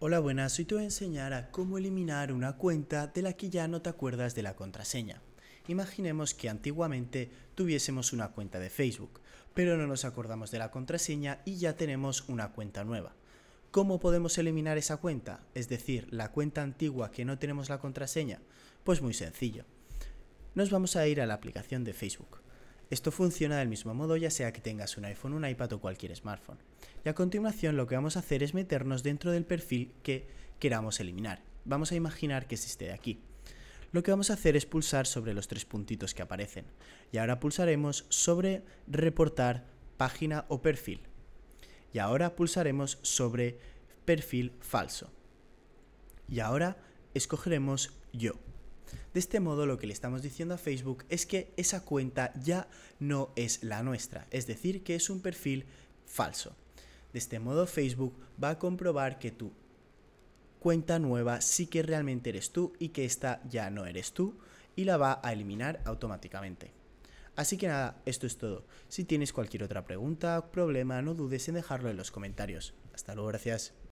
Hola, buenas. Hoy te voy a enseñar a cómo eliminar una cuenta de la que ya no te acuerdas de la contraseña. Imaginemos que antiguamente tuviésemos una cuenta de Facebook, pero no nos acordamos de la contraseña y ya tenemos una cuenta nueva. ¿Cómo podemos eliminar esa cuenta? Es decir, la cuenta antigua que no tenemos la contraseña. Pues muy sencillo. Nos vamos a ir a la aplicación de Facebook. Esto funciona del mismo modo ya sea que tengas un iPhone, un iPad o cualquier smartphone. Y a continuación lo que vamos a hacer es meternos dentro del perfil que queramos eliminar. Vamos a imaginar que existe este de aquí. Lo que vamos a hacer es pulsar sobre los tres puntitos que aparecen. Y ahora pulsaremos sobre reportar página o perfil. Y ahora pulsaremos sobre perfil falso. Y ahora escogeremos yo. De este modo lo que le estamos diciendo a Facebook es que esa cuenta ya no es la nuestra, es decir, que es un perfil falso. De este modo Facebook va a comprobar que tu cuenta nueva sí que realmente eres tú y que esta ya no eres tú y la va a eliminar automáticamente. Así que nada, esto es todo. Si tienes cualquier otra pregunta o problema, no dudes en dejarlo en los comentarios. Hasta luego, gracias.